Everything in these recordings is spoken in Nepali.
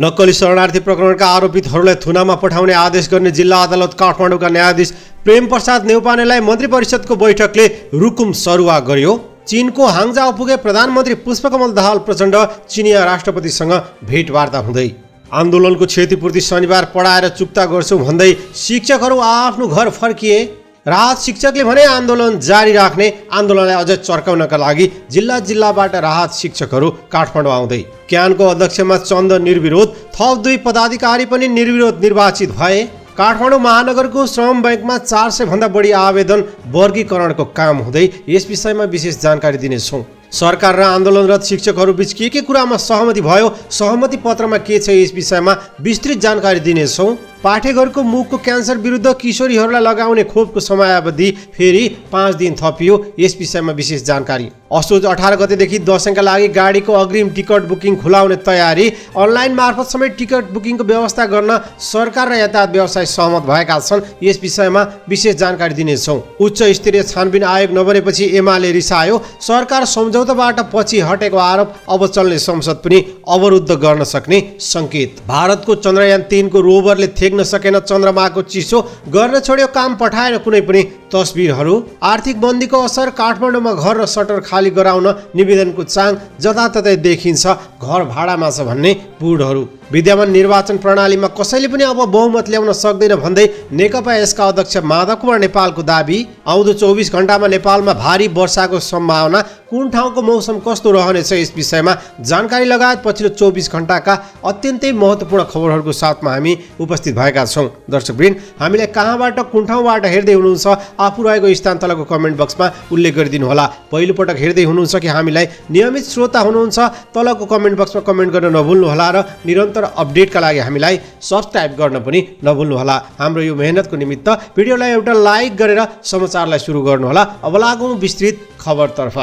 नक्कली शरणार्थी प्रकरणका आरोपितहरूलाई थुनामा पठाउने आदेश गर्ने जिल्ला अदालत काठमाडौँका न्यायाधीश प्रेम प्रसाद नेउपानेलाई मन्त्री परिषदको बैठकले रुकुम सरुवा गर्यो चिनको हाङजा पुगे प्रधानमन्त्री पुष्पकमल दाहाल प्रचण्ड चिनिया राष्ट्रपतिसँग भेटवार्ता हुँदै आन्दोलनको क्षतिपूर्ति शनिबार पढाएर चुक्ता गर्छौँ भन्दै शिक्षकहरू आआफ्नो घर फर्किए राहत शिक्षकले भने आन्दोलन जारी राख्ने आन्दोलनलाई अझ चर्काउनका लागि जिल्ला जिल्लाबाट राहत शिक्षकहरू काठमाडौँ आउँदै क्यानको अध्यक्षमा चन्द निर्विरोध थप दुई पदाधिकारी पनि निर्विरोध निर्वाचित भए काठमाडौँ महानगरको श्रम बैङ्कमा चार सय भन्दा बढी आवेदन वर्गीकरणको काम हुँदै यस विषयमा विशेष जानकारी दिनेछौँ सरकार र आन्दोलनरत शिक्षकहरू बिच के के कुरामा सहमति भयो सहमति पत्रमा के छ यस विषयमा विस्तृत जानकारी दिनेछौँ पाठेघरको मुखको क्यान्सर विरुद्ध किशोरीहरूलाई लगाउने खोपको समयावधि फेरि पाँच दिन थपियो यस विषयमा विशेष जानकारी असोज अठार गतेदेखि दसैँका लागि गाडीको अग्रिम टिकट बुकिङ खुलाउने तयारी अनलाइन मार्फत समेत टिकट बुकिङको व्यवस्था गर्न सरकार र यातायात व्यवसाय सहमत भएका छन् यस विषयमा विशेष जानकारी दिनेछौँ उच्च स्तरीय छानबिन आयोग नबनेपछि एमाले रिसायो सरकार सम्झौताबाट पछि हटेको आरोप अब चल्ने संसद पनि अवरुद्ध गर्न सक्ने सङ्केत भारतको चन्द्रयान तिनको रोभरले थेक देख्न सकेन चन्द्रमाको चिसो गर्न छोड्यो काम पठाएर कुनै पनि तस्बिरहरू आर्थिक बन्दीको असर काठमाडौँमा घर र सटर खाली गराउन निवेदनको चाङ जताततै देखिन्छ घर भाडामा छ भन्ने बुढहरू विद्यमान निर्वाचन प्रणालीमा कसैले पनि अब बहुमत ल्याउन सक्दैन भन्दै नेकपा यसका अध्यक्ष माधव कुमार नेपालको दावी आउँदो चौबिस घन्टामा नेपालमा भारी वर्षाको सम्भावना कुन ठाउँको मौसम कस्तो रहनेछ यस विषयमा जानकारी लगायत पछिल्लो चौबिस घन्टाका अत्यन्तै महत्त्वपूर्ण खबरहरूको साथमा हामी उपस्थित भएका छौँ दर्शकवृन्द हामीलाई कहाँबाट कुन ठाउँबाट हेर्दै हुनुहुन्छ आफू रहेको स्थान तलको कमेन्ट बक्समा उल्लेख गरिदिनु गरिदिनुहोला पहिलोपटक हेर्दै हुनुहुन्छ कि हामीलाई नियमित श्रोता हुनुहुन्छ तलको कमेन्ट बक्समा कमेन्ट गर्न नभुल्नुहोला र निरन्तर र अपडेटका लागि हामीलाई सब्सक्राइब गर्न पनि नभुल्नुहोला हाम्रो यो मेहनतको निमित्त भिडियोलाई एउटा लाइक गरेर समाचारलाई सुरु गर्नुहोला अब लागौँ विस्तृत खबरतर्फ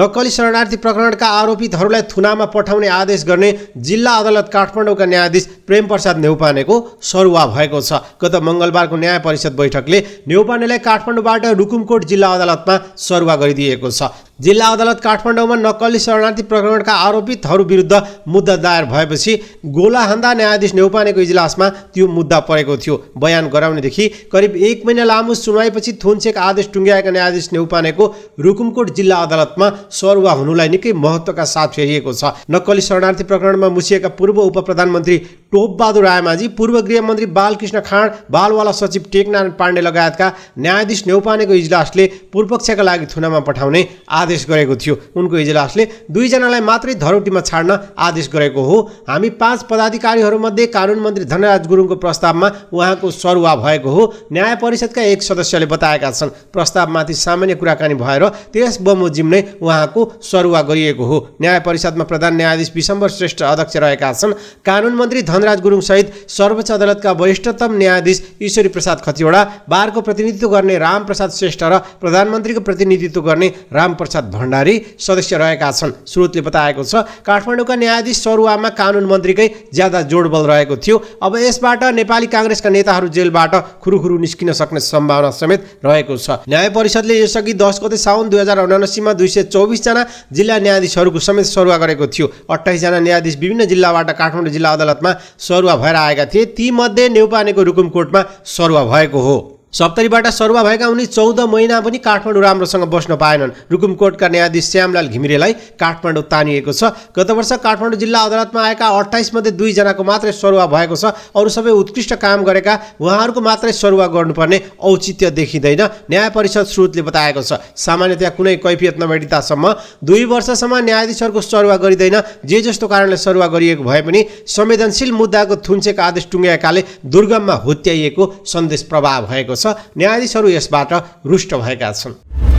नक्कली शरणार्थी प्रकरणका आरोपितहरूलाई थुनामा पठाउने आदेश गर्ने जिल्ला अदालत काठमाडौँका न्यायाधीश प्रेमप्रसाद नेउपानेको सरुवा भएको छ गत मङ्गलबारको न्याय परिषद बैठकले नेउपानेलाई काठमाडौँबाट रुकुमकोट जिल्ला अदालतमा सरुवा गरिदिएको छ जिल्ला अदालत काठमाडौँमा नक्कली शरणार्थी प्रकरणका आरोपितहरू विरुद्ध मुद्दा दायर भएपछि गोलाहन्दा न्यायाधीश नेउपानेको इजलासमा त्यो मुद्दा परेको थियो बयान गराउनेदेखि करिब एक महिना लामो सुनवाईपछि थुन्सेक आदेश टुङ्ग्याएका न्यायाधीश नेउपानेको रुकुमकोट जिल्ला अदालतमा सरुवा हुनुलाई निकै महत्त्वका साथ फेरिएको छ नक्कली शरणार्थी प्रकरणमा मुसिएका पूर्व उप प्रधानमन्त्री टोपबहादुर रायमाझी पूर्व गृहमन्त्री बालकृष्ण खाँड बालवाला सचिव टेकनारायण पाण्डे लगायतका न्यायाधीश नेउपानेको इजलासले पूर्वपक्षका लागि थुनामा पठाउने आदेश गरेको थियो उनको इजलासले दुईजनालाई मात्रै धरोटीमा छाड्न आदेश गरेको हो हामी पाँच पदाधिकारीहरूमध्ये कानुन मन्त्री धनराज गुरुङको प्रस्तावमा उहाँको सरुवा भएको हो न्याय परिषदका एक सदस्यले बताएका छन् प्रस्तावमाथि सामान्य कुराकानी भएर त्यस बमोजिम नै उहाँको सरुवा गरिएको हो न्याय परिषदमा प्रधान न्यायाधीश विशम्बर श्रेष्ठ अध्यक्ष रहेका छन् कानुन मन्त्री धनराज सहित सर्वोच्च अदालतका वरिष्ठतम न्यायाधीश ईश्वरी प्रसाद खतिवडा बारको प्रतिनिधित्व गर्ने रामप्रसाद श्रेष्ठ र प्रधानमन्त्रीको प्रतिनिधित्व गर्ने रामप्रसाद प्रसाद भण्डारी सदस्य रहेका छन् स्रोतले बताएको छ काठमाडौँका न्यायाधीश सरुवामा कानुन मन्त्रीकै ज्यादा जोडबल रहेको थियो अब यसबाट नेपाली काङ्ग्रेसका नेताहरू जेलबाट खुरुखुरु निस्किन सक्ने सम्भावना समेत रहेको छ न्याय परिषदले यसअघि दस गते साउन दुई हजार उनासीमा दुई सय चौबिसजना जिल्ला न्यायाधीशहरूको समेत सरुवा गरेको थियो अठाइसजना न्यायाधीश विभिन्न जिल्लाबाट काठमाडौँ जिल्ला अदालतमा सरुवा भएर आएका थिए तीमध्ये नेउपानेको कोर्टमा सरुवा भएको हो सप्तरीबाट सरुवा भएका उनी चौध महिना पनि काठमाडौँ राम्रोसँग बस्न पाएनन् रुकुमकोटका न्यायाधीश श्यामलाल घिमिरेलाई काठमाडौँ तानिएको छ गत वर्ष काठमाडौँ जिल्ला अदालतमा आएका अठाइसमध्ये दुईजनाको मात्रै सरुवा भएको छ अरू सबै उत्कृष्ट काम गरेका उहाँहरूको मात्रै सरुवा गर्नुपर्ने औचित्य देखिँदैन न्याय परिषद स्रोतले बताएको छ सामान्यतया कुनै कैफियत नभेटितासम्म दुई वर्षसम्म न्यायाधीशहरूको सरुवा गरिँदैन जे जस्तो कारणले सरुवा गरिएको भए पनि संवेदनशील मुद्दाको थुन्चेका आदेश टुङ्ग्याएकाले दुर्गममा हुत्याइएको सन्देश प्रभाव भएको छ न्यायाधीशहरू यसबाट रुष्ट भएका छन्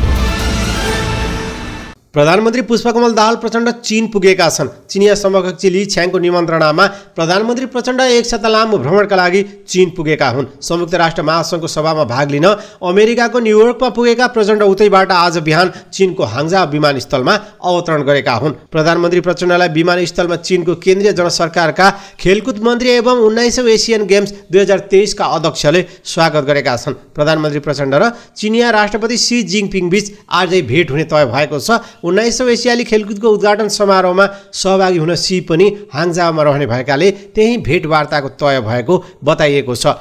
प्रधानमन्त्री पुष्पकमल दाहाल प्रचण्ड चीन पुगेका छन् चिनिया समकक्षी ली छ्याङको निमन्त्रणामा प्रधानमन्त्री प्रचण्ड एक साता लामो भ्रमणका लागि चीन पुगेका हुन् संयुक्त राष्ट्र महासङ्घको सभामा भाग लिन अमेरिकाको न्युयोर्कमा पुगेका प्रचण्ड उतैबाट आज बिहान चीनको हाङजा विमानस्थलमा अवतरण गरेका हुन् प्रधानमन्त्री प्रचण्डलाई विमानस्थलमा चीनको केन्द्रीय जनसरकारका खेलकुद मन्त्री एवं उन्नाइसौँ एसियन गेम्स दुई हजार तेइसका अध्यक्षले स्वागत गरेका छन् प्रधानमन्त्री प्रचण्ड र चिनिया राष्ट्रपति सी जिङपिङ बीच आजै भेट हुने तय भएको छ उन्नाइसौँ एसियाली खेलकुदको उद्घाटन समारोहमा सहभागी हुन सी पनि हाङजामा रहने भएकाले त्यही भेटवार्ताको तय भएको बताइएको छ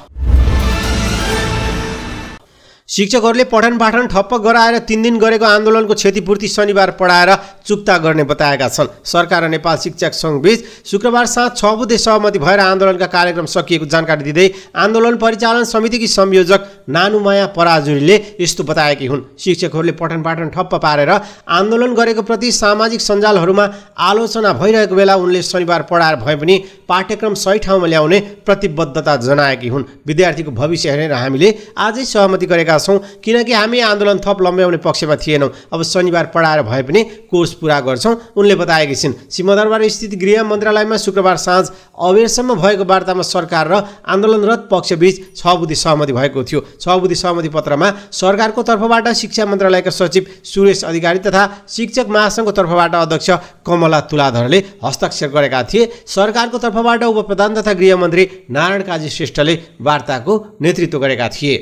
शिक्षकहरूले पठन पाठन ठप्प गराएर तिन दिन गरेको आन्दोलनको क्षतिपूर्ति शनिबार पढाएर चुक्ता गर्ने बताएका छन् सरकार र नेपाल शिक्षक सङ्घबीच शुक्रबार साँझ छ बुधे सहमति भएर आन्दोलनका कार्यक्रम सकिएको जानकारी दिँदै आन्दोलन परिचालन समितिकी संयोजक नानुमाया पराजुरीले यस्तो बताएकी हुन् शिक्षकहरूले पठन पाठन ठप्प पारेर आन्दोलन गरेको प्रति सामाजिक सञ्जालहरूमा आलोचना भइरहेको बेला उनले शनिबार पढाएर भए पनि पाठ्यक्रम सही ठाउँमा ल्याउने प्रतिबद्धता जनाएकी हुन् विद्यार्थीको भविष्य हेरेर हामीले आजै सहमति गरेका गरेका छौँ किनकि हामी आन्दोलन थप लम्ब्याउने पक्षमा थिएनौँ अब शनिबार पढाएर भए पनि कोर्स पुरा गर्छौँ उनले बताएकी छिन् सिंहदरबार स्थित गृह मन्त्रालयमा शुक्रबार साँझ अबेरसम्म भएको वार्तामा सरकार र आन्दोलनरत पक्षबीच छ बुद्धि सहमति भएको थियो छ बुद्धि सहमति पत्रमा सरकारको तर्फबाट शिक्षा मन्त्रालयका सचिव सुरेश अधिकारी तथा शिक्षक महासङ्घको तर्फबाट अध्यक्ष कमला तुलाधरले हस्ताक्षर गरेका थिए सरकारको तर्फबाट उपप्रधान तथा गृहमन्त्री नारायण काजी श्रेष्ठले वार्ताको नेतृत्व गरेका थिए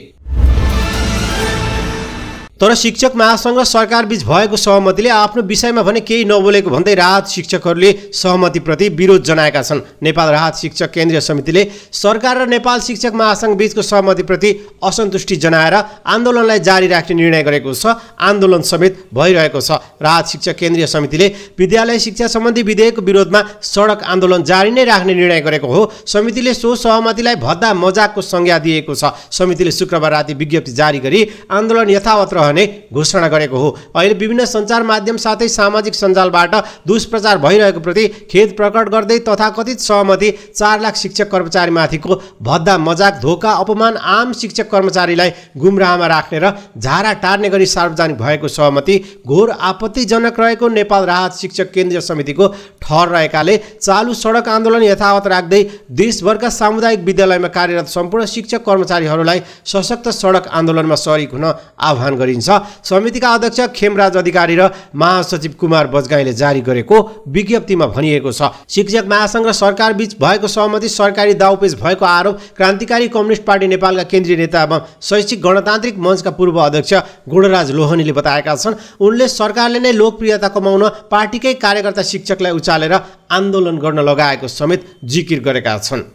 तर शिक्षक महासङ्घ सरकारबीच भएको सहमतिले आफ्नो विषयमा भने केही नबोलेको भन्दै राहत शिक्षकहरूले सहमतिप्रति विरोध जनाएका छन् नेपाल राहत शिक्षक केन्द्रीय समितिले सरकार र नेपाल शिक्षक महासङ्घ बीचको सहमतिप्रति असन्तुष्टि जनाएर आन्दोलनलाई जारी राख्ने निर्णय गरेको छ आन्दोलन समेत भइरहेको छ राहत शिक्षक केन्द्रीय समितिले विद्यालय शिक्षा सम्बन्धी विधेयकको विरोधमा सडक आन्दोलन जारी नै राख्ने निर्णय गरेको हो समितिले सो सहमतिलाई भद्दा मजाकको संज्ञा दिएको छ समितिले शुक्रबार राति विज्ञप्ति जारी गरी आन्दोलन यथावत रह नरहने घोषणा गरेको हो अहिले विभिन्न सञ्चार माध्यम साथै सामाजिक सञ्जालबाट दुष्प्रचार भइरहेको प्रति खेद प्रकट गर्दै तथाकथित सहमति चार लाख शिक्षक कर्मचारीमाथिको भद्दा मजाक धोका अपमान आम शिक्षक कर्मचारीलाई गुमराहमा राख्ने र झारा टार्ने गरी सार्वजनिक भएको सहमति घोर आपत्तिजनक रहेको नेपाल राहत शिक्षक केन्द्रीय समितिको ठहर रहेकाले चालु सडक आन्दोलन यथावत राख्दै देशभरका सामुदायिक विद्यालयमा कार्यरत सम्पूर्ण शिक्षक कर्मचारीहरूलाई सशक्त सडक आन्दोलनमा सरिक हुन आह्वान गरि गरिन्छ समितिका अध्यक्ष खेमराज अधिकारी र महासचिव कुमार बजगाईले जारी गरेको विज्ञप्तिमा भनिएको छ शिक्षक महासङ्घ र सरकार बीच भएको सहमति सरकारी दाउपेच भएको आरोप क्रान्तिकारी कम्युनिस्ट पार्टी नेपालका केन्द्रीय नेता एवं शैक्षिक गणतान्त्रिक मञ्चका पूर्व अध्यक्ष गुणराज लोहनीले बताएका छन् उनले सरकारले नै लोकप्रियता कमाउन पार्टीकै कार्यकर्ता शिक्षकलाई उचालेर आन्दोलन गर्न लगाएको समेत जिकिर गरेका छन्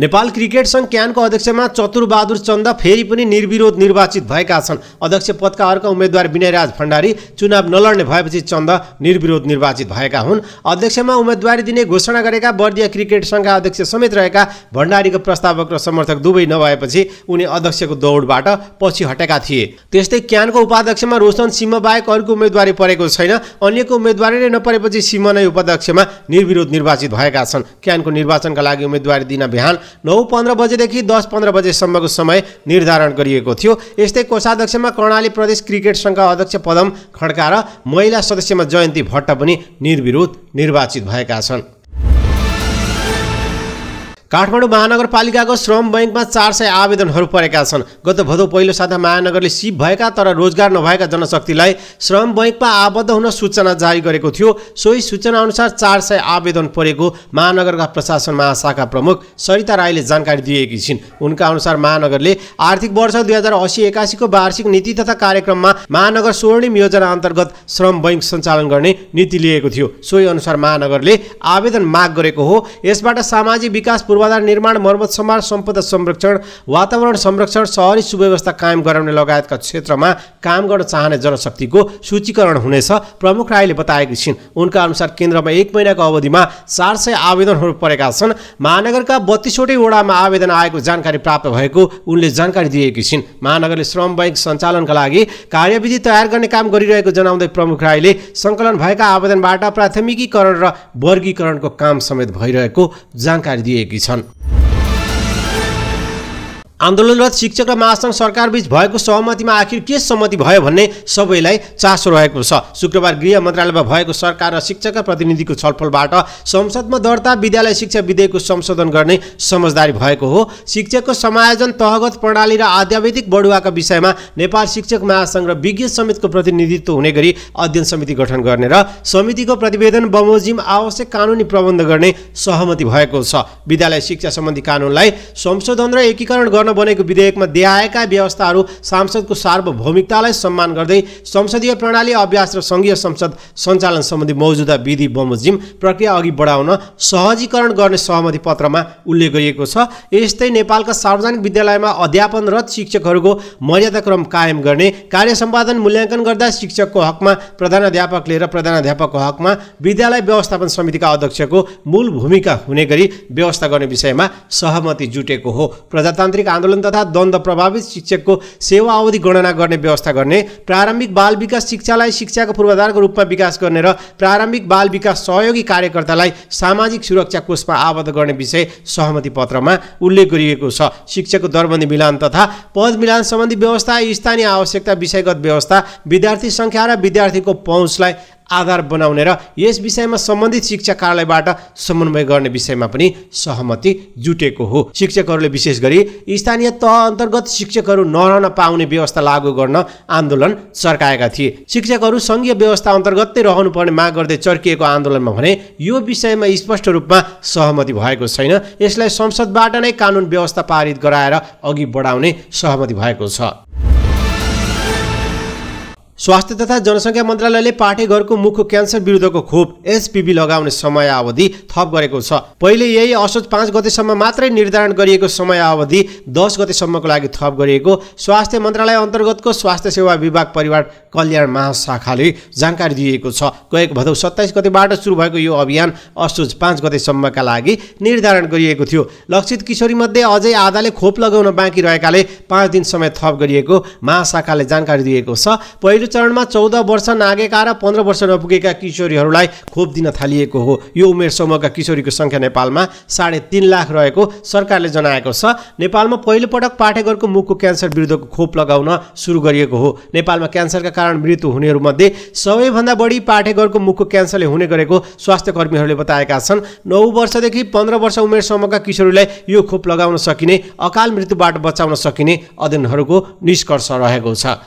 नेपाल क्रिकेट सङ्घ क्यानको अध्यक्षमा चतुरबहादुर चन्द फेरि पनि निर्विरोध निर्वाचित भएका छन् अध्यक्ष पदका अर्का उम्मेद्वार विनयराज भण्डारी चुनाव नलड्ने भएपछि चन्द निर्विरोध निर्वाचित भएका हुन् अध्यक्षमा उम्मेदवारी दिने घोषणा गरेका बर्दिया क्रिकेट सङ्घका अध्यक्ष समेत रहेका भण्डारीको प्रस्तावक र समर्थक दुवै नभएपछि उनी अध्यक्षको दौडबाट पछि हटेका थिए त्यस्तै क्यानको उपाध्यक्षमा रोशन सिंह बाहेक अर्को उम्मेदवारी परेको छैन अन्यको उम्मेदवारी नै नपरेपछि सिंह नै उपाध्यक्षमा निर्विरोध निर्वाचित भएका छन् क्यानको निर्वाचनका लागि उम्मेदवारी दिन बिहान नौ पन्ध्र बजेदेखि दस पन्ध्र बजेसम्मको समय निर्धारण गरिएको थियो यस्तै कोषाध्यक्षमा कर्णाली प्रदेश क्रिकेट सङ्घका अध्यक्ष पदम खड्का र महिला सदस्यमा जयन्ती भट्ट पनि निर्विरोध निर्वाचित भएका छन् काठमाडौँ महानगरपालिकाको श्रम बैङ्कमा चार सय आवेदनहरू परेका छन् गत भदौ पहिलो साता महानगरले सिप भएका तर रोजगार नभएका जनशक्तिलाई श्रम बैङ्कमा आबद्ध हुन सूचना जारी गरेको थियो सोही सूचनाअनुसार चार सय आवेदन परेको महानगरका प्रशासन महाशाखा प्रमुख सरिता राईले जानकारी दिएकी छिन् उनका अनुसार महानगरले आर्थिक वर्ष दुई हजार असी एकासीको वार्षिक नीति तथा कार्यक्रममा महानगर स्वर्णिम योजना अन्तर्गत श्रम बैङ्क सञ्चालन गर्ने नीति लिएको थियो सोही अनुसार महानगरले आवेदन माग गरेको हो यसबाट सामाजिक विकास पूर्वाधार निर्माण मर्मत सम्हार सम्पदा संरक्षण वातावरण संरक्षण सहरी सुव्यवस्था कायम गराउने लगायतका क्षेत्रमा काम गर्न चाहने जनशक्तिको सूचीकरण हुनेछ प्रमुख राईले बताएकी छिन् उनका अनुसार केन्द्रमा एक महिनाको अवधिमा चार सय आवेदनहरू परेका छन् महानगरका बत्तिसवटै वडामा आवेदन आएको जानकारी प्राप्त भएको उनले जानकारी दिएकी छिन् महानगरले श्रम बैङ्क सञ्चालनका लागि कार्यविधि तयार गर्ने काम गरिरहेको जनाउँदै प्रमुख राईले सङ्कलन भएका आवेदनबाट प्राथमिकीकरण र वर्गीकरणको काम समेत भइरहेको जानकारी दिएकी छ छन् आन्दोलनरत शिक्षक र महासङ्घ सरकारबीच भएको सहमतिमा आखिर के सहमति भयो भन्ने सबैलाई चासो रहेको छ शुक्रबार गृह मन्त्रालयमा भएको सरकार र शिक्षक र प्रतिनिधिको छलफलबाट संसदमा दर्ता विद्यालय शिक्षा विधेयकको संशोधन गर्ने समझदारी भएको हो शिक्षकको समायोजन तहगत प्रणाली र आध्यावेदिक बढुवाका विषयमा नेपाल शिक्षक महासङ्घ र विज्ञ समितिको प्रतिनिधित्व हुने गरी अध्ययन समिति गठन गर्ने र समितिको प्रतिवेदन बमोजिम आवश्यक कानुनी प्रबन्ध गर्ने सहमति भएको छ विद्यालय शिक्षा सम्बन्धी कानुनलाई संशोधन र एकीकरण गर्न गर्न बनेको विधेयकमा देहाएका व्यवस्थाहरू सांसदको सार्वभौमिकतालाई सम्मान गर्दै संसदीय प्रणाली अभ्यास र सङ्घीय संसद सञ्चालन सम्बन्धी मौजुदा विधि बमोजिम प्रक्रिया अघि बढाउन सहजीकरण गर्ने सहमति पत्रमा उल्लेख गरिएको छ यस्तै नेपालका सार्वजनिक विद्यालयमा अध्यापनरत शिक्षकहरूको मर्यादाक्रम कायम गर्ने कार्य सम्पादन मूल्याङ्कन गर्दा शिक्षकको हकमा प्रधानाध्यापकले र प्रधानाध्यापकको हकमा विद्यालय व्यवस्थापन समितिका अध्यक्षको मूल भूमिका हुने गरी व्यवस्था गर्ने विषयमा सहमति जुटेको हो प्रजातान्त्रिक आन्दोलन तथा द्वन्द प्रभावित शिक्षकको सेवा अवधि गणना गर्ने व्यवस्था गर्ने प्रारम्भिक बाल विकास शिक्षालाई शिक्षाको पूर्वाधारको रूपमा विकास गर्ने र प्रारम्भिक बाल विकास सहयोगी कार्यकर्तालाई सामाजिक सुरक्षा कोषमा आबद्ध गर्ने विषय सहमति पत्रमा उल्लेख गरिएको छ शिक्षकको दरबन्दी मिलान तथा पद मिलान सम्बन्धी व्यवस्था स्थानीय आवश्यकता विषयगत व्यवस्था विद्यार्थी सङ्ख्या र विद्यार्थीको पहुँचलाई आधार बनाउने र यस विषयमा सम्बन्धित शिक्षा कार्यालयबाट समन्वय गर्ने विषयमा पनि सहमति जुटेको हो शिक्षकहरूले विशेष गरी स्थानीय तह अन्तर्गत शिक्षकहरू नरहन पाउने व्यवस्था लागू गर्न आन्दोलन चर्काएका थिए शिक्षकहरू सङ्घीय व्यवस्था अन्तर्गतै रहनुपर्ने माग गर्दै चर्किएको आन्दोलनमा भने यो विषयमा स्पष्ट रूपमा सहमति भएको छैन यसलाई संसदबाट नै कानुन व्यवस्था पारित गराएर अघि बढाउने सहमति भएको छ स्वास्थ्य तथा जनसङ्ख्या मन्त्रालयले पाठे घरको मुख क्यान्सर विरुद्धको खोप एसपिबी लगाउने समय अवधि थप गरेको छ पहिले यही असोज पाँच गतेसम्म मात्रै निर्धारण गरिएको समय अवधि दस गतेसम्मको लागि थप गरिएको स्वास्थ्य मन्त्रालय अन्तर्गतको स्वास्थ्य सेवा विभाग परिवार कल्याण महाशाखाले जानकारी दिएको छ गएको भदौ सत्ताइस गतेबाट सुरु भएको यो अभियान असोज पाँच गतेसम्मका लागि निर्धारण गरिएको थियो लक्षित किशोरीमध्ये अझै आधाले खोप लगाउन बाँकी रहेकाले पाँच दिन समय थप गरिएको महाशाखाले जानकारी दिएको छ पहिलो चरणमा चौध वर्ष नागेका र पन्ध्र वर्ष नपुगेका किशोरीहरूलाई खोप दिन थालिएको हो यो उमेर समूहका किशोरीको सङ्ख्या नेपालमा साढे तिन लाख रहेको सरकारले जनाएको छ नेपालमा पहिलोपटक पाठेघरको मुखको क्यान्सर विरुद्धको खोप लगाउन सुरु गरिएको हो नेपालमा क्यान्सरका कारण मृत्यु हुनेहरूमध्ये सबैभन्दा बढी पाठेघरको मुखको क्यान्सरले हुने गरेको स्वास्थ्य कर्मीहरूले बताएका छन् नौ वर्षदेखि पन्ध्र वर्ष उमेर समूहका किशोरीलाई यो खोप लगाउन सकिने अकाल मृत्युबाट बचाउन सकिने अध्ययनहरूको निष्कर्ष रहेको छ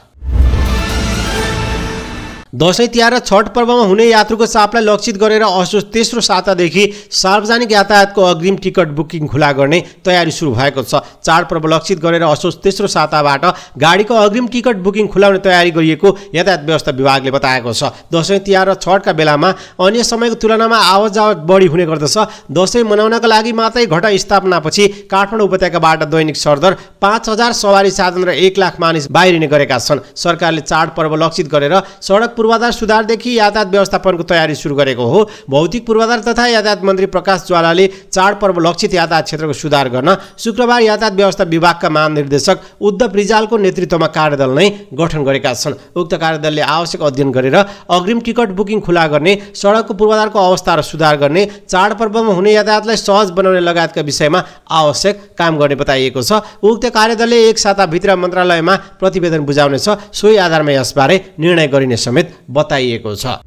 दसैँ तिहार र छठ पर्वमा हुने यात्रुको चापलाई लक्षित गरेर असोज तेस्रो सातादेखि सार्वजनिक यातायातको अग्रिम टिकट बुकिङ खुला गर्ने तयारी सुरु भएको छ चाडपर्व लक्षित गरेर असोज तेस्रो साताबाट गाडीको अग्रिम टिकट बुकिङ खुलाउने तयारी गरिएको यातायात व्यवस्था विभागले बताएको छ दसैँ तिहार र छठका बेलामा अन्य समयको तुलनामा आवत बढी हुने गर्दछ दसैँ मनाउनका लागि मात्रै घटा स्थापनापछि काठमाडौँ उपत्यकाबाट दैनिक सरदर पाँच हजार सवारी साधन र एक लाख मानिस बाहिरिने गरेका छन् सरकारले चाडपर्व लक्षित गरेर सडक पूर्वाधार सुधारदेखि यातायात व्यवस्थापनको तयारी सुरु गरेको हो भौतिक पूर्वाधार तथा यातायात मन्त्री प्रकाश ज्वालाले चाडपर्व लक्षित यातायात क्षेत्रको सुधार गर्न शुक्रबार यातायात व्यवस्था विभागका महानिर्देशक उद्धव रिजालको नेतृत्वमा कार्यदल नै गठन गरेका छन् उक्त कार्यदलले आवश्यक अध्ययन गरेर अग्रिम टिकट बुकिङ खुला गर्ने सडकको पूर्वाधारको अवस्था र सुधार गर्ने चाडपर्वमा हुने यातायातलाई सहज बनाउने लगायतका विषयमा आवश्यक काम गर्ने बताइएको छ उक्त कार्यदलले एक साताभित्र मन्त्रालयमा प्रतिवेदन बुझाउनेछ सोही आधारमा यसबारे निर्णय गरिने समेत बताइएको छ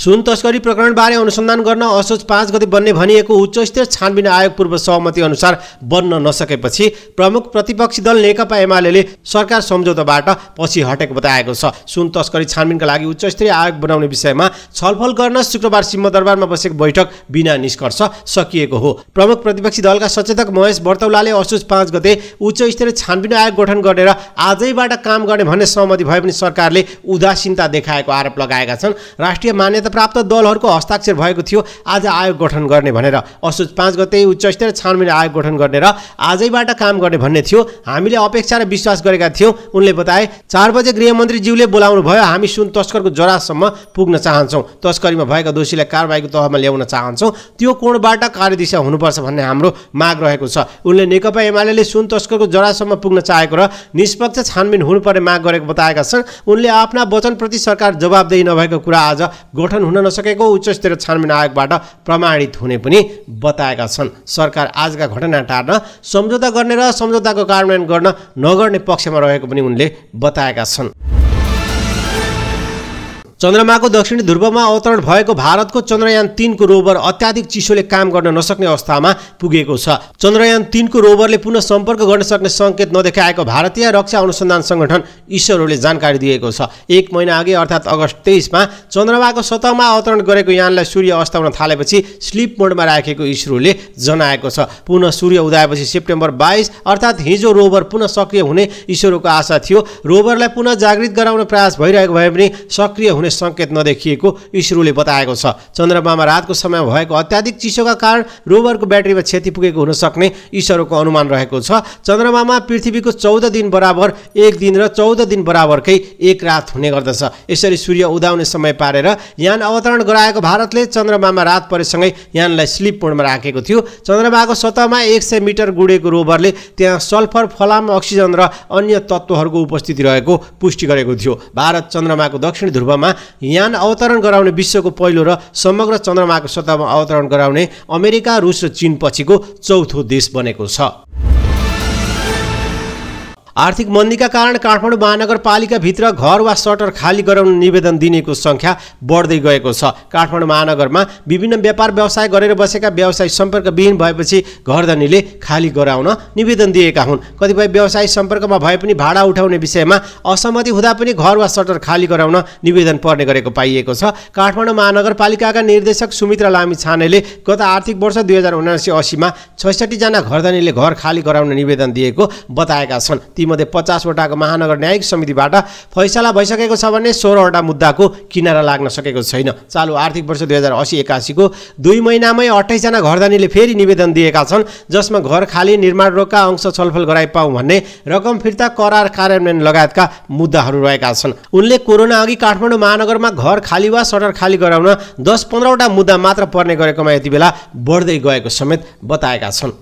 सुन तस्करी प्रकरणबारे अनुसन्धान गर्न असोज पाँच गते बन्ने भनिएको उच्चस्तरीय छानबिन आयोग पूर्व सहमति अनुसार बन्न नसकेपछि प्रमुख प्रतिपक्षी दल नेकपा एमाले सरकार सम्झौताबाट पछि हटेको बताएको छ सुन तस्करी छानबिनका लागि उच्चस्तरीय आयोग बनाउने विषयमा छलफल गर्न शुक्रबार सिंहदरबारमा बसेको बैठक बिना निष्कर्ष सकिएको हो प्रमुख प्रतिपक्षी दलका सचेतक महेश बर्तौलाले असोज पाँच गते उच्चस्तरीय छानबिन आयोग गठन गरेर आजैबाट काम गर्ने भन्ने सहमति भए पनि सरकारले उदासीनता देखाएको आरोप लगाएका छन् राष्ट्रिय मान्यता प्राप्त दलहरूको हस्ताक्षर भएको थियो आज आयोग गठन गर्ने भनेर असोज पाँच गते उच्च स्तरीय छानबिन आयोग गठन गर्ने र आजैबाट काम गर्ने भन्ने थियो हामीले अपेक्षा र विश्वास गरेका थियौँ उनले बताए चार बजे गृहमन्त्रीज्यूले बोलाउनु भयो हामी सुन तस्करको जरासम्म पुग्न चाहन्छौँ तस्करीमा भएका दोषीलाई कारवाहीको तहमा ल्याउन चाहन्छौँ त्यो कोणबाट कार्यदिशा हुनुपर्छ भन्ने हाम्रो माग रहेको छ उनले नेकपा एमाले सुन तस्करको जरासम्म पुग्न चाहेको र निष्पक्ष छानबिन हुनुपर्ने माग गरेको बताएका छन् उनले आफ्ना वचनप्रति सरकार जवाबदेही नभएको कुरा आज गठन गठन हुन नसकेको उच्चस्तरीय छानबिन आयोगबाट प्रमाणित हुने पनि बताएका छन् सरकार आजका घटना टार्न सम्झौता गर्ने र सम्झौताको कार्यान्वयन गर्न नगर्ने पक्षमा रहेको पनि उनले बताएका छन् चन्द्रमाको दक्षिणी ध्रुवमा अवतरण भएको भारतको चन्द्रयान तिनको रोभर अत्याधिक चिसोले काम गर्न नसक्ने अवस्थामा पुगेको छ चन्द्रयान तिनको रोभरले पुनः सम्पर्क गर्न सक्ने सङ्केत नदेखाएको भारतीय रक्षा अनुसन्धान सङ्गठन इसरोले जानकारी दिएको छ एक महिना अघि अर्थात् अगस्त तेइसमा चन्द्रमाको सतहमा अवतरण गरेको यानलाई सूर्य अस्ताउन थालेपछि स्लिप मोडमा राखेको इसरोले जनाएको छ पुनः सूर्य उदाएपछि सेप्टेम्बर बाइस अर्थात् हिजो रोभर पुनः सक्रिय हुने इसरोको आशा थियो रोभरलाई पुनः जागृत गराउने प्रयास भइरहेको भए पनि सक्रिय हुने कुनै सङ्केत नदेखिएको इसरोले बताएको छ चन्द्रमामा रातको समय भएको अत्याधिक चिसोका कारण रोभरको ब्याट्रीमा क्षति पुगेको हुन सक्ने इसरोको अनुमान रहेको छ चन्द्रमामा पृथ्वीको चौध दिन बराबर एक दिन र चौध दिन बराबरकै एक रात हुने गर्दछ यसरी सूर्य उदाउने समय पारेर यान अवतरण गराएको भारतले चन्द्रमामा रात परेसँगै यानलाई स्लिप मोडमा राखेको थियो चन्द्रमाको सतहमा एक सय मिटर गुडेको रोभरले त्यहाँ सल्फर फलाम अक्सिजन र अन्य तत्त्वहरूको उपस्थिति रहेको पुष्टि गरेको थियो भारत चन्द्रमाको दक्षिण ध्रुवमा यान अवतरण गराउने विश्वको पहिलो र समग्र चन्द्रमाको सतहमा अवतरण गराउने अमेरिका रुस र चीन पछिको चौथो देश बनेको छ आर्थिक मन्दीका कारण काठमाडौँ महानगरपालिकाभित्र घर वा सटर खाली गराउन निवेदन दिनेको सङ्ख्या बढ्दै गएको छ काठमाडौँ महानगरमा विभिन्न व्यापार व्यवसाय गरेर बसेका व्यवसायी सम्पर्कविहीन भएपछि घरधनीले खाली गराउन निवेदन दिएका हुन् कतिपय व्यवसायी सम्पर्कमा भए पनि भाडा उठाउने विषयमा असहमति हुँदा पनि घर वा सटर खाली गराउन निवेदन पर्ने गरेको पाइएको छ काठमाडौँ महानगरपालिकाका निर्देशक सुमित्रा लामी छानेले गत आर्थिक वर्ष दुई हजार उनासी असीमा छैसठीजना घरधनीले घर खाली गराउन निवेदन दिएको बताएका छन् तीमध्ये पचासवटाको महानगर न्यायिक समितिबाट फैसला भइसकेको छ भने सोह्रवटा मुद्दाको किनारा लाग्न सकेको छैन चालु आर्थिक वर्ष दुई हजार असी एकासीको दुई महिनामै अठाइसजना घरदानीले फेरि निवेदन दिएका छन् जसमा घर खाली निर्माण रोगका अंश छलफल गराइ पाऊ भन्ने रकम फिर्ता करार कार्यान्वयन लगायतका मुद्दाहरू रहेका छन् उनले कोरोना अघि काठमाडौँ महानगरमा घर खाली वा सटर खाली गराउन दस पन्ध्रवटा मुद्दा मात्र पर्ने गरेकोमा यति बेला बढ्दै गएको समेत बताएका छन्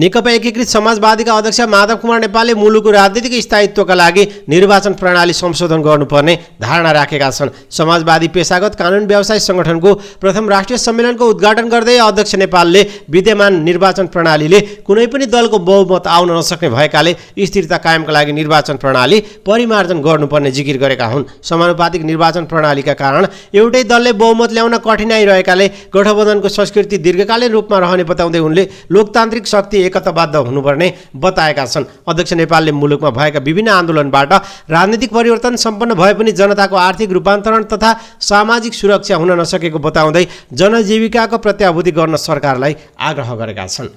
नेकपा एकीकृत समाजवादीका अध्यक्ष माधव कुमार नेपालले मुलुकको राजनीतिक स्थायित्वका लागि निर्वाचन प्रणाली संशोधन गर्नुपर्ने धारणा राखेका छन् समाजवादी पेसागत कानुन व्यवसाय सङ्गठनको प्रथम राष्ट्रिय सम्मेलनको उद्घाटन गर्दै अध्यक्ष नेपालले विद्यमान निर्वाचन प्रणालीले कुनै पनि दलको बहुमत आउन नसक्ने भएकाले स्थिरता कायमका लागि निर्वाचन प्रणाली परिमार्जन गर्नुपर्ने जिकिर गरेका हुन् समानुपातिक निर्वाचन प्रणालीका कारण एउटै दलले बहुमत ल्याउन कठिनाई रहेकाले गठबन्धनको संस्कृति दीर्घकालीन रूपमा रहने बताउँदै उनले लोकतान्त्रिक शक्ति एकताबद्ध हुनुपर्ने बताएका छन् अध्यक्ष नेपालले मुलुकमा भएका विभिन्न आन्दोलनबाट राजनीतिक परिवर्तन सम्पन्न भए पनि जनताको आर्थिक रूपान्तरण तथा सामाजिक सुरक्षा हुन नसकेको बताउँदै जनजीविकाको प्रत्याभूति गर्न सरकारलाई आग्रह गरेका छन्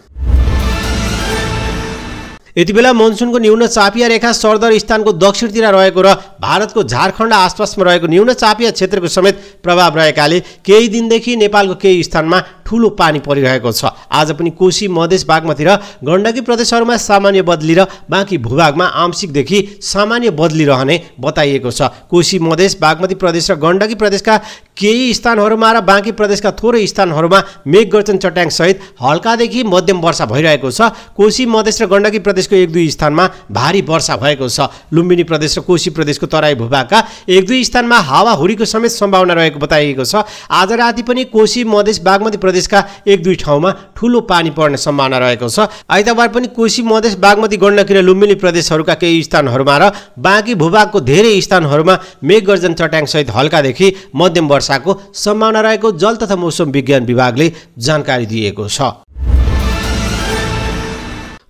यति बेला मनसुनको न्यून चापिया रेखा सरदर स्थानको दक्षिणतिर रहेको र भारतको झारखण्ड आसपासमा रहेको न्यून चापिया क्षेत्रको समेत प्रभाव रहेकाले केही दिनदेखि नेपालको केही स्थानमा ठुलो पानी परिरहेको छ आज पनि कोशी मधेस र गण्डकी प्रदेशहरूमा सामान्य बदली र बाँकी भूभागमा आंशिकदेखि सामान्य बदली रहने बताइएको छ कोशी मधेस बागमती प्रदेश र गण्डकी प्रदेशका केही स्थानहरूमा र बाँकी प्रदेशका थोरै स्थानहरूमा मेघगर्जन चट्याङसहित हल्कादेखि मध्यम वर्षा भइरहेको छ कोशी मधेस र गण्डकी प्रदेशको एक दुई स्थानमा भारी वर्षा भएको छ लुम्बिनी प्रदेश र कोशी प्रदेशको तराई भूभागका एक दुई स्थानमा हावाहुरीको समेत सम्भावना रहेको बताइएको छ आज राति पनि कोशी मधेस बागमती प्रदेश प्रदेशका एक दुई ठाउँमा ठुलो पानी पर्ने सम्भावना रहेको छ आइतबार पनि कोशी मधेस बागमती गण्डकी र लुम्बिनी प्रदेशहरूका केही स्थानहरूमा र बाँकी भूभागको धेरै स्थानहरूमा मेघगर्जन चट्याङसहित हल्कादेखि मध्यम वर्षाको सम्भावना रहेको जल तथा मौसम विज्ञान विभागले जानकारी दिएको छ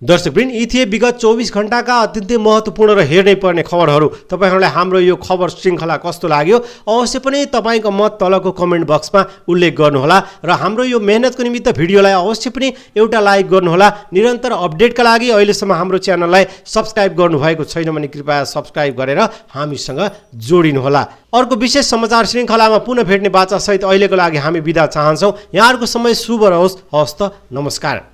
दर्शकवृन्द यी थिए विगत चौबिस घन्टाका अत्यन्तै महत्त्वपूर्ण र हेर्नै पर्ने खबरहरू तपाईँहरूलाई हाम्रो यो खबर श्रृङ्खला कस्तो लाग्यो अवश्य पनि तपाईँको मत तलको कमेन्ट बक्समा उल्लेख गर्नुहोला र हाम्रो यो मेहनतको निमित्त भिडियोलाई अवश्य पनि एउटा लाइक गर्नुहोला निरन्तर अपडेटका लागि अहिलेसम्म हाम्रो च्यानललाई सब्सक्राइब गर्नुभएको छैन भने कृपया सब्सक्राइब गरेर हामीसँग जोडिनुहोला अर्को विशेष समाचार श्रृङ्खलामा पुनः भेट्ने बाचासहित अहिलेको लागि हामी बिदा चाहन्छौँ यहाँहरूको समय शुभ रहोस् हवस् त नमस्कार